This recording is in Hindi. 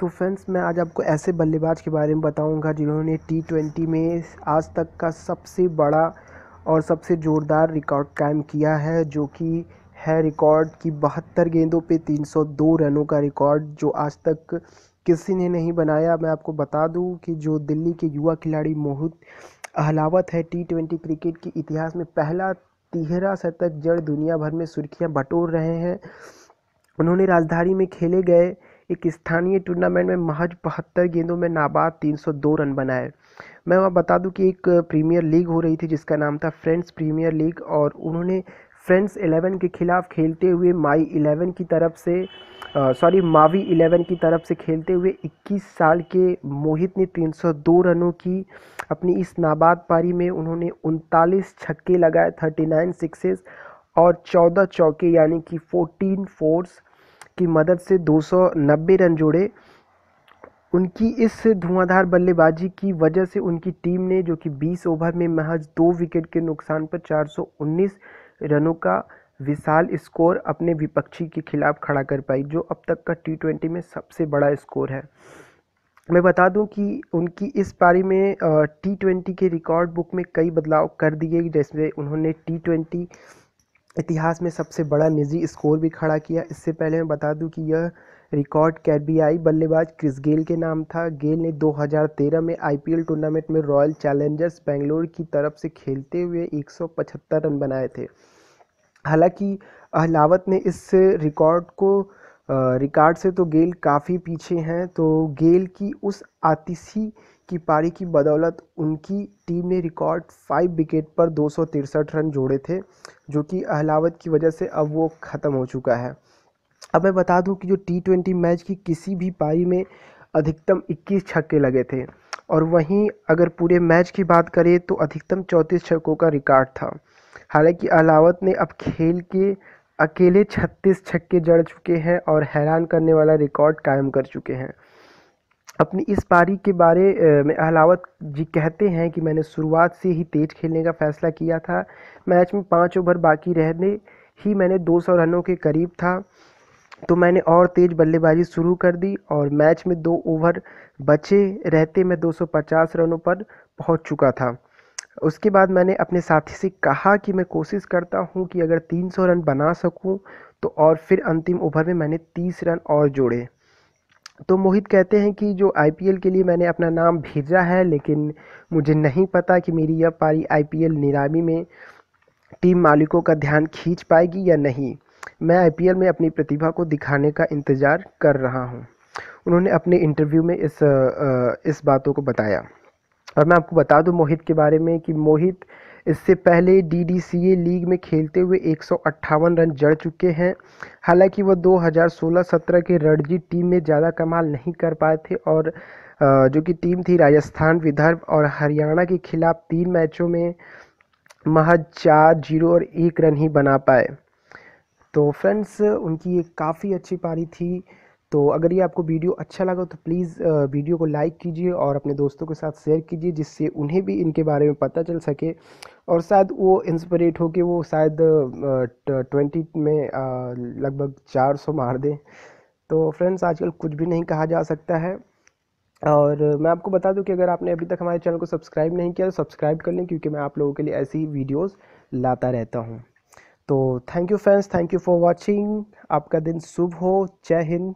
तो फ्रेंड्स मैं आज आपको ऐसे बल्लेबाज के बारे में बताऊंगा जिन्होंने टी ट्वेंटी में आज तक का सबसे बड़ा और सबसे ज़ोरदार रिकॉर्ड कायम किया है जो कि है रिकॉर्ड की बहत्तर गेंदों पे 302 रनों का रिकॉर्ड जो आज तक किसी ने नहीं बनाया मैं आपको बता दूं कि जो दिल्ली के युवा खिलाड़ी मोहित अहलावत है टी ट्वेंटी क्रिकेट के इतिहास में पहला तिहरा शतक जड़ दुनिया भर में सुर्खियाँ बटोर रहे हैं उन्होंने राजधानी में खेले गए एक स्थानीय टूर्नामेंट में महज बहत्तर गेंदों में नाबाद 302 रन बनाए मैं वहाँ बता दूं कि एक प्रीमियर लीग हो रही थी जिसका नाम था फ्रेंड्स प्रीमियर लीग और उन्होंने फ्रेंड्स इलेवन के खिलाफ खेलते हुए माई इलेवन की तरफ से सॉरी मावी इलेवन की तरफ से खेलते हुए 21 साल के मोहित ने 302 रनों की अपनी इस नाबाद पारी में उन्होंने उनतालीस छक्के लगाए 39 सिक्सेस और 14 चौके यानी कि 14 फोर्स की मदद से 290 रन जोड़े उनकी इस धुआंधार बल्लेबाजी की वजह से उनकी टीम ने जो कि 20 ओवर में महज दो विकेट के नुकसान पर 419 रनों का विशाल स्कोर अपने विपक्षी के खिलाफ खड़ा कर पाई जो अब तक का टी में सबसे बड़ा स्कोर है मैं बता दूं कि उनकी इस पारी में टी ट्वेंटी के रिकॉर्ड बुक में कई बदलाव कर दिए जैसे उन्होंने टी ट्वेंटी इतिहास में सबसे बड़ा निजी स्कोर भी खड़ा किया इससे पहले मैं बता दूं कि यह रिकॉर्ड कैरबीआई बल्लेबाज क्रिस गेल के नाम था गेल ने 2013 में आईपीएल टूर्नामेंट में रॉयल चैलेंजर्स बेंगलोर की तरफ से खेलते हुए 175 रन बनाए थे हालांकि अहलावत ने इस रिकॉर्ड को रिकार्ड से तो गेल काफ़ी पीछे हैं तो गेल की उस आतिशी की पारी की बदौलत उनकी टीम ने रिकॉर्ड फाइव विकेट पर दो रन जोड़े थे जो कि अहलावत की वजह से अब वो ख़त्म हो चुका है अब मैं बता दूं कि जो टी ट्वेंटी मैच की किसी भी पारी में अधिकतम 21 छक्के लगे थे और वहीं अगर पूरे मैच की बात करें तो अधिकतम 34 छक्कों का रिकॉर्ड था हालांकि अलावत ने अब खेल के अकेले छत्तीस छक्के जड़ चुके हैं और हैरान करने वाला रिकॉर्ड कायम कर चुके हैं अपनी इस पारी के बारे में अहलावत जी कहते हैं कि मैंने शुरुआत से ही तेज़ खेलने का फैसला किया था मैच में पाँच ओवर बाकी रहने ही मैंने 200 रनों के करीब था तो मैंने और तेज़ बल्लेबाजी शुरू कर दी और मैच में दो ओवर बचे रहते मैं 250 रनों पर पहुंच चुका था उसके बाद मैंने अपने साथी से कहा कि मैं कोशिश करता हूँ कि अगर 300 रन बना सकूँ तो और फिर अंतिम ओवर में मैंने 30 रन और जोड़े तो मोहित कहते हैं कि जो आई के लिए मैंने अपना नाम भेजा है लेकिन मुझे नहीं पता कि मेरी यह पारी आईपीएल नीलामी में टीम मालिकों का ध्यान खींच पाएगी या नहीं मैं आई में अपनी प्रतिभा को दिखाने का इंतज़ार कर रहा हूँ उन्होंने अपने इंटरव्यू में इस इस बातों को बताया और मैं आपको बता दूं मोहित के बारे में कि मोहित इससे पहले डीडीसीए लीग में खेलते हुए एक रन जड़ चुके हैं हालांकि वह 2016-17 के रणजी टीम में ज़्यादा कमाल नहीं कर पाए थे और जो कि टीम थी राजस्थान विदर्भ और हरियाणा के खिलाफ तीन मैचों में महज चार जीरो और एक रन ही बना पाए तो फ्रेंड्स उनकी एक काफ़ी अच्छी पारी थी तो अगर ये आपको वीडियो अच्छा लगा तो प्लीज़ वीडियो को लाइक कीजिए और अपने दोस्तों के साथ शेयर कीजिए जिससे उन्हें भी इनके बारे में पता चल सके और शायद वो इंस्परेट हो के वो शायद ट्वेंटी में लगभग चार सौ मार दें तो फ्रेंड्स आजकल कुछ भी नहीं कहा जा सकता है और मैं आपको बता दूं कि अगर आपने अभी तक हमारे चैनल को सब्सक्राइब नहीं किया तो सब्सक्राइब कर लें क्योंकि मैं आप लोगों के लिए ऐसी वीडियोज़ वीडियोस लाता रहता हूं तो thank you friends thank you for watching आपका दिन शुभ हो जय हिंद